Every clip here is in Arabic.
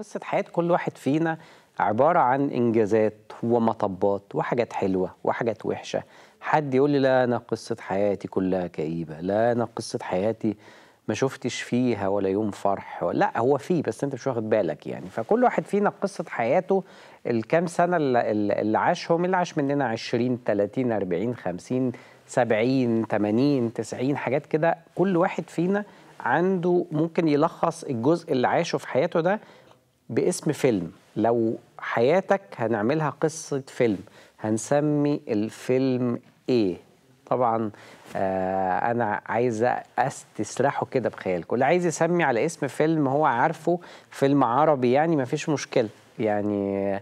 قصة حياة كل واحد فينا عبارة عن إنجازات ومطبات وحاجات حلوة وحاجات وحشة حد يقول لي لا أنا قصة حياتي كلها كئيبة لا أنا قصة حياتي ما شفتش فيها ولا يوم فرح ولا لا هو فيه بس انت مش واخد بالك يعني فكل واحد فينا قصه حياته الكام سنه اللي عاشهم اللي عاش مننا 20 30 40 50 70 80 90 حاجات كده كل واحد فينا عنده ممكن يلخص الجزء اللي عاشه في حياته ده باسم فيلم لو حياتك هنعملها قصة فيلم هنسمي الفيلم ايه طبعا آه انا عايزه استسرحه كده بخيالكم اللي عايز يسمي على اسم فيلم هو عارفه فيلم عربي يعني ما فيش مشكله يعني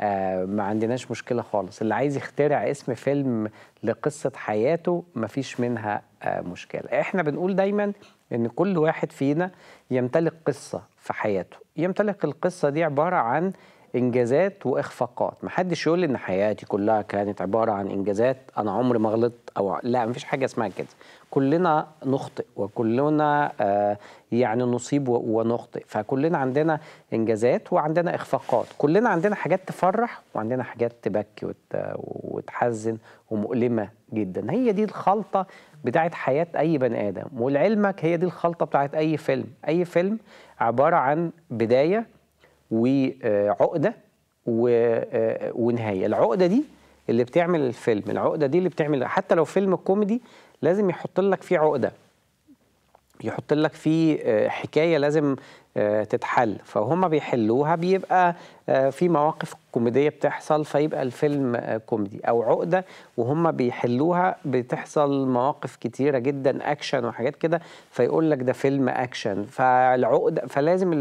آه ما عندناش مشكله خالص اللي عايز يخترع اسم فيلم لقصه حياته ما فيش منها مشكله احنا بنقول دايما ان كل واحد فينا يمتلك قصه في حياته يمتلك القصه دي عباره عن انجازات واخفاقات محدش يقول لي ان حياتي كلها كانت عباره عن انجازات انا عمري ما غلطت او لا مفيش حاجه اسمها كده كلنا نخطئ وكلنا آه، يعني نصيب ونخطئ فكلنا عندنا انجازات وعندنا اخفاقات كلنا عندنا حاجات تفرح وعندنا حاجات تبكي وتحزن ومؤلمه جدا هي دي الخلطه بتاعت حياه اي بني ادم ولعلمك هي دي الخلطه بتاعت اي فيلم اي فيلم عباره عن بدايه وعقده آه، ونهايه العقده دي اللي بتعمل الفيلم العقده دي اللي بتعمل حتى لو فيلم كوميدي لازم يحط لك فيه عقده يحط لك في آه، حكايه لازم آه، تتحل فهم بيحلوها بيبقى آه، في مواقف كوميديه بتحصل فيبقى الفيلم كوميدي او عقده وهم بيحلوها بتحصل مواقف كتيره جدا اكشن وحاجات كده فيقول لك ده فيلم اكشن فالعقده فلازم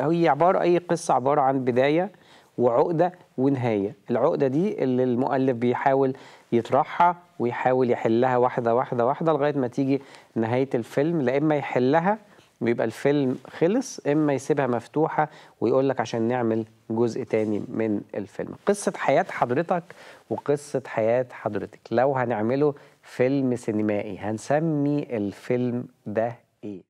هي عباره اي قصه عباره عن بدايه وعقدة ونهاية العقدة دي اللي المؤلف بيحاول يطرحها ويحاول يحلها واحدة واحدة واحدة لغاية ما تيجي نهاية الفيلم لا إما يحلها ويبقى الفيلم خلص إما يسيبها مفتوحة ويقول لك عشان نعمل جزء تاني من الفيلم قصة حياة حضرتك وقصة حياة حضرتك لو هنعمله فيلم سينمائي هنسمي الفيلم ده إيه